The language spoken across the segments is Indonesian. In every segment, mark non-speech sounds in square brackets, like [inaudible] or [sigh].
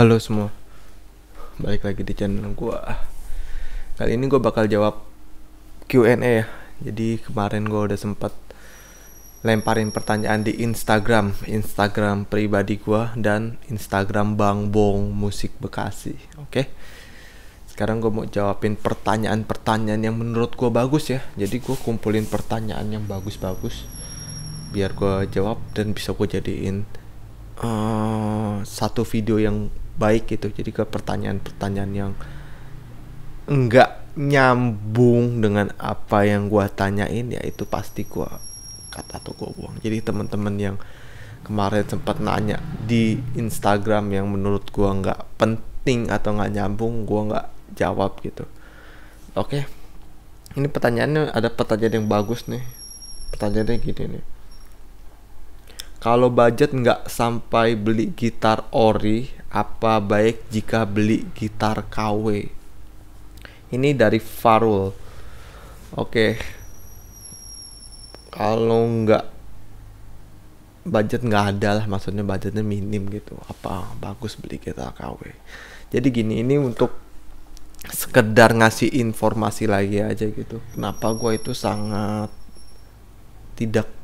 Halo semua Balik lagi di channel gue Kali ini gue bakal jawab Q&A ya Jadi kemarin gue udah sempat Lemparin pertanyaan di Instagram Instagram pribadi gue Dan Instagram Bang Bong Musik Bekasi Oke Sekarang gue mau jawabin pertanyaan-pertanyaan yang menurut gue bagus ya Jadi gue kumpulin pertanyaan yang bagus-bagus Biar gue jawab dan bisa gue jadiin uh, satu video yang baik gitu jadi ke pertanyaan-pertanyaan yang enggak nyambung dengan apa yang gua tanyain ya itu pasti gua kata atau gua buang jadi teman-teman yang kemarin sempat nanya di Instagram yang menurut gua nggak penting atau nggak nyambung gua nggak jawab gitu oke okay. ini pertanyaannya ada pertanyaan yang bagus nih pertanyaannya gini nih kalau budget nggak sampai beli gitar ori, apa baik jika beli gitar KW? Ini dari Farul. Oke, kalau nggak budget nggak ada lah, maksudnya budgetnya minim gitu. Apa bagus beli gitar KW? Jadi gini, ini untuk sekedar ngasih informasi lagi aja gitu. Kenapa gue itu sangat tidak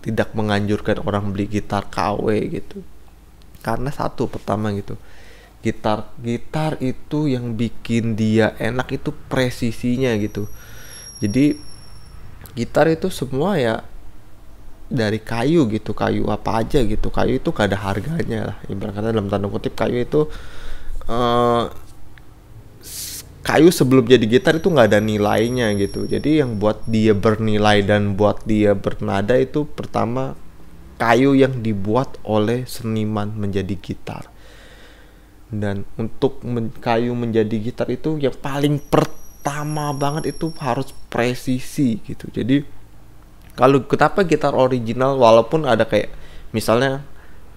tidak menganjurkan orang beli gitar KW gitu karena satu pertama gitu gitar gitar itu yang bikin dia enak itu presisinya gitu jadi gitar itu semua ya dari kayu gitu kayu apa aja gitu kayu itu gak ada harganya lah ibarat dalam tanda kutip kayu itu uh, kayu sebelum jadi gitar itu nggak ada nilainya gitu jadi yang buat dia bernilai dan buat dia bernada itu pertama kayu yang dibuat oleh seniman menjadi gitar dan untuk men kayu menjadi gitar itu yang paling pertama banget itu harus presisi gitu jadi kalau kenapa gitar original walaupun ada kayak misalnya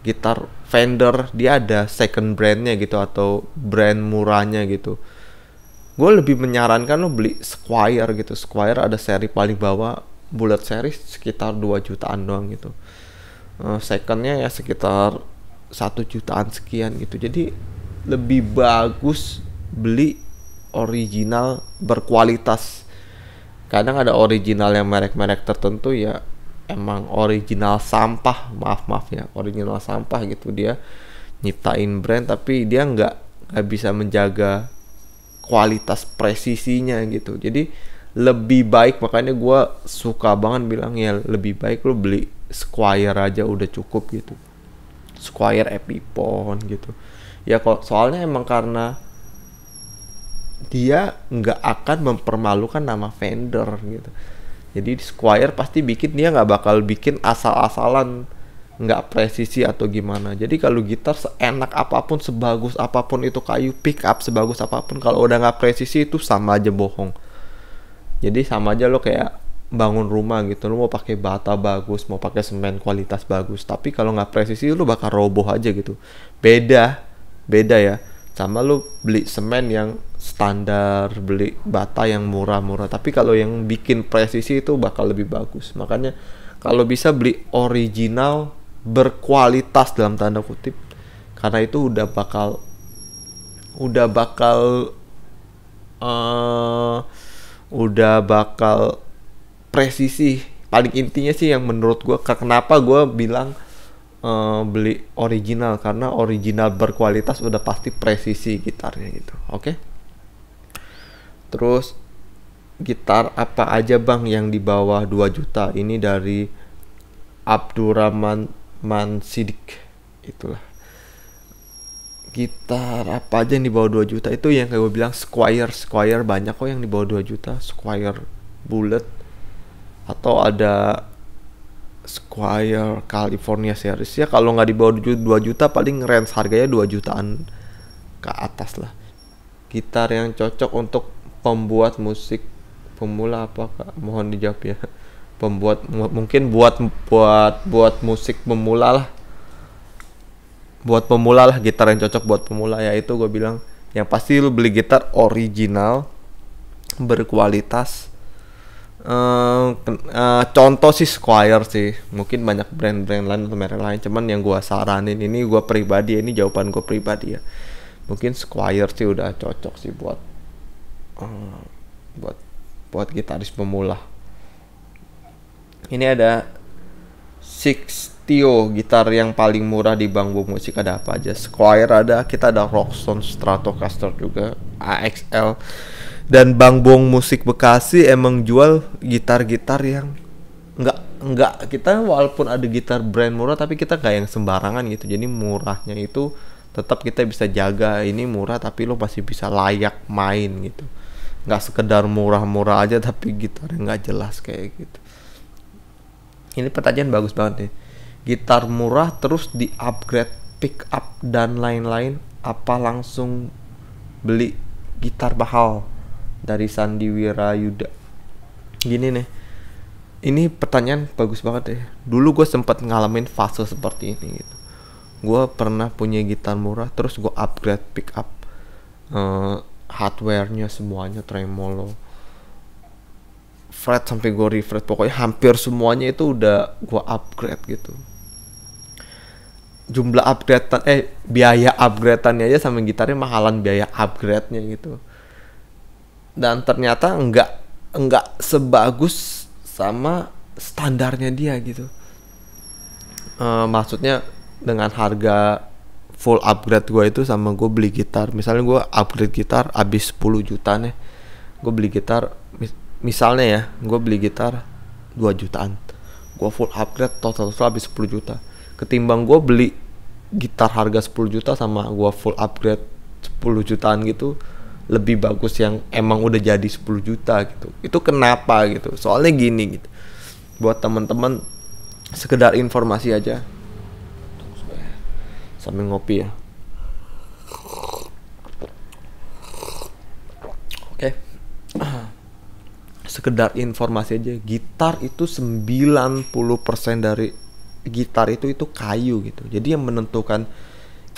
gitar Fender dia ada second brandnya gitu atau brand murahnya gitu gue lebih menyarankan lo beli Squire gitu Squire ada seri paling bawah bullet series sekitar 2 jutaan doang gitu uh, secondnya ya sekitar satu jutaan sekian gitu jadi lebih bagus beli original berkualitas kadang ada original yang merek-merek tertentu ya emang original sampah maaf maaf ya original sampah gitu dia nyiptain brand tapi dia nggak nggak bisa menjaga kualitas presisinya gitu jadi lebih baik makanya gue suka banget bilang ya lebih baik lo beli Squire aja udah cukup gitu Squire Epiphone gitu ya kok soalnya emang karena dia nggak akan mempermalukan nama vendor gitu jadi Squire pasti bikin dia nggak bakal bikin asal-asalan nggak presisi atau gimana. Jadi kalau gitar seenak apapun, sebagus apapun itu kayu pick up sebagus apapun kalau udah nggak presisi itu sama aja bohong. Jadi sama aja lo kayak bangun rumah gitu. Lo mau pakai bata bagus, mau pakai semen kualitas bagus, tapi kalau nggak presisi lo bakal roboh aja gitu. Beda, beda ya. Sama lo beli semen yang standar, beli bata yang murah-murah. Tapi kalau yang bikin presisi itu bakal lebih bagus. Makanya kalau bisa beli original berkualitas dalam tanda kutip karena itu udah bakal udah bakal uh, udah bakal presisi paling intinya sih yang menurut gue kenapa gue bilang uh, beli original karena original berkualitas udah pasti presisi gitarnya gitu oke okay? terus gitar apa aja bang yang di bawah 2 juta ini dari Abdurrahman Man Sidik itulah gitar apa aja yang di bawah 2 juta itu yang kayak gue bilang Squire Squire banyak kok yang di bawah 2 juta Squire Bullet atau ada Squire California series ya kalau nggak di bawah 2 juta paling range harganya 2 jutaan ke atas lah gitar yang cocok untuk pembuat musik pemula apa kak mohon dijawab ya pembuat mungkin buat buat buat musik pemula lah buat pemula lah gitar yang cocok buat pemula ya itu gue bilang yang pasti lu beli gitar original berkualitas uh, uh, contoh sih Squire sih mungkin banyak brand-brand lain atau merek lain cuman yang gue saranin ini gue pribadi ini jawaban gue pribadi ya mungkin Squire sih udah cocok sih buat uh, buat buat gitaris pemula ini ada Tio gitar yang paling murah di bangku Musik ada apa aja Squire ada kita ada Roxton Stratocaster juga AXL dan Bang Musik Bekasi emang jual gitar-gitar yang nggak nggak kita walaupun ada gitar brand murah tapi kita nggak yang sembarangan gitu jadi murahnya itu tetap kita bisa jaga ini murah tapi lo pasti bisa layak main gitu nggak sekedar murah-murah aja tapi gitar yang nggak jelas kayak gitu ini pertanyaan bagus banget nih gitar murah terus di upgrade pick up dan lain-lain apa langsung beli gitar mahal dari Sandiwira Yuda gini nih ini pertanyaan bagus banget ya dulu gue sempat ngalamin fase seperti ini gitu gue pernah punya gitar murah terus gue upgrade pick up uh, hardwarenya semuanya tremolo fret sampai gue refresh pokoknya hampir semuanya itu udah gue upgrade gitu jumlah upgradean eh biaya upgradeannya aja sama gitarnya mahalan biaya upgrade-nya gitu dan ternyata enggak enggak sebagus sama standarnya dia gitu e, maksudnya dengan harga full upgrade gue itu sama gue beli gitar misalnya gue upgrade gitar abis 10 juta nih gue beli gitar misalnya ya gue beli gitar 2 jutaan gue full upgrade total total habis 10 juta ketimbang gue beli gitar harga 10 juta sama gue full upgrade 10 jutaan gitu lebih bagus yang emang udah jadi 10 juta gitu itu kenapa gitu soalnya gini gitu buat teman-teman sekedar informasi aja sambil ngopi ya sekedar informasi aja gitar itu 90% dari gitar itu itu kayu gitu jadi yang menentukan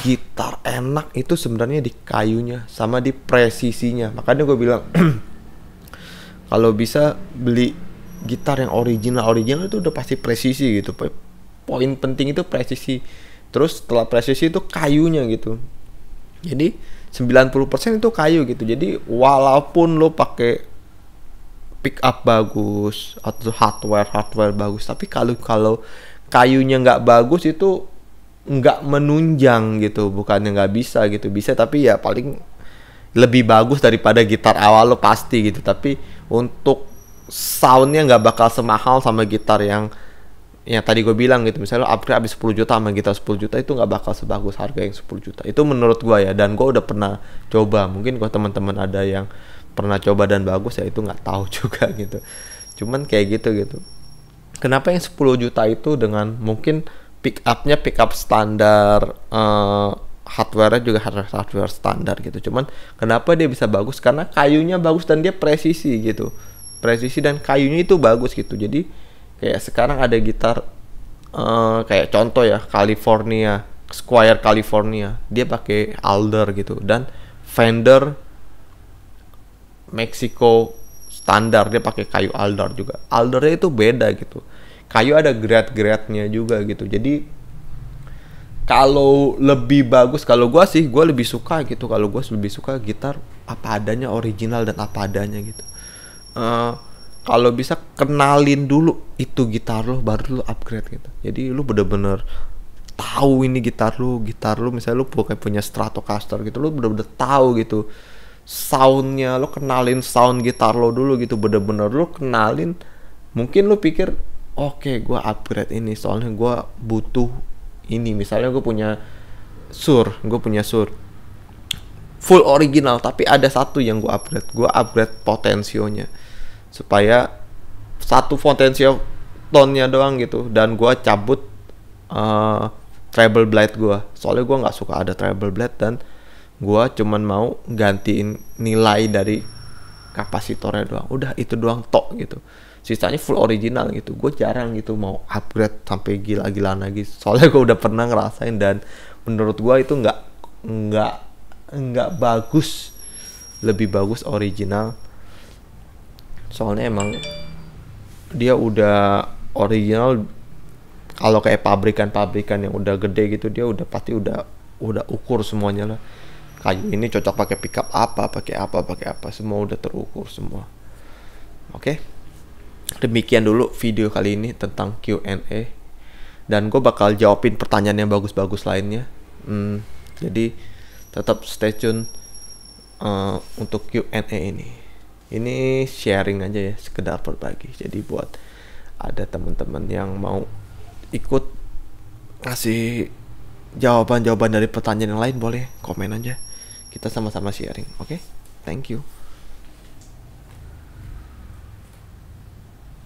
gitar enak itu sebenarnya di kayunya sama di presisinya makanya gue bilang [clears throat] kalau bisa beli gitar yang original original itu udah pasti presisi gitu poin penting itu presisi terus setelah presisi itu kayunya gitu jadi 90% itu kayu gitu jadi walaupun lo pakai pick up bagus atau hardware hardware bagus tapi kalau kalau kayunya nggak bagus itu nggak menunjang gitu bukannya nggak bisa gitu bisa tapi ya paling lebih bagus daripada gitar awal lo pasti gitu tapi untuk soundnya nggak bakal semahal sama gitar yang yang tadi gue bilang gitu misalnya lo upgrade abis 10 juta sama gitar 10 juta itu nggak bakal sebagus harga yang 10 juta itu menurut gue ya dan gue udah pernah coba mungkin kalau teman-teman ada yang pernah coba dan bagus ya itu nggak tahu [laughs] juga gitu cuman kayak gitu gitu kenapa yang 10 juta itu dengan mungkin pick upnya pick up standar uh, eh, hardware juga hardware standar gitu cuman kenapa dia bisa bagus karena kayunya bagus dan dia presisi gitu presisi dan kayunya itu bagus gitu jadi kayak sekarang ada gitar uh, kayak contoh ya California Square California dia pakai alder gitu dan Fender Meksiko standar dia pakai kayu alder juga aldernya itu beda gitu kayu ada grade-grade-nya juga gitu jadi kalau lebih bagus kalau gue sih gue lebih suka gitu kalau gue lebih suka gitar apa adanya original dan apa adanya gitu uh, kalau bisa kenalin dulu itu gitar lo baru lo upgrade gitu jadi lo bener-bener tahu ini gitar lo gitar lo misalnya lo pakai punya Stratocaster gitu lo bener-bener tahu gitu soundnya lo kenalin sound gitar lo dulu gitu bener-bener lo kenalin mungkin lo pikir oke okay, gue upgrade ini soalnya gue butuh ini misalnya gue punya sur gue punya sur full original tapi ada satu yang gue upgrade gue upgrade potensionya supaya satu potensio tonnya doang gitu dan gue cabut uh, treble blade gue soalnya gue nggak suka ada treble blade dan gua cuman mau gantiin nilai dari kapasitornya doang udah itu doang tok gitu sisanya full original gitu gue jarang gitu mau upgrade sampai gila-gilaan lagi soalnya gue udah pernah ngerasain dan menurut gue itu nggak nggak nggak bagus lebih bagus original soalnya emang dia udah original kalau kayak pabrikan-pabrikan yang udah gede gitu dia udah pasti udah udah ukur semuanya lah kayu ini cocok pakai pickup apa, pakai apa, pakai apa, semua udah terukur semua. Oke. Okay? Demikian dulu video kali ini tentang Q&A dan gue bakal jawabin pertanyaan yang bagus-bagus lainnya. Hmm, jadi tetap stay tune uh, untuk Q&A ini. Ini sharing aja ya, sekedar berbagi. Jadi buat ada teman-teman yang mau ikut kasih jawaban-jawaban dari pertanyaan yang lain boleh komen aja kita sama-sama sharing oke okay? thank you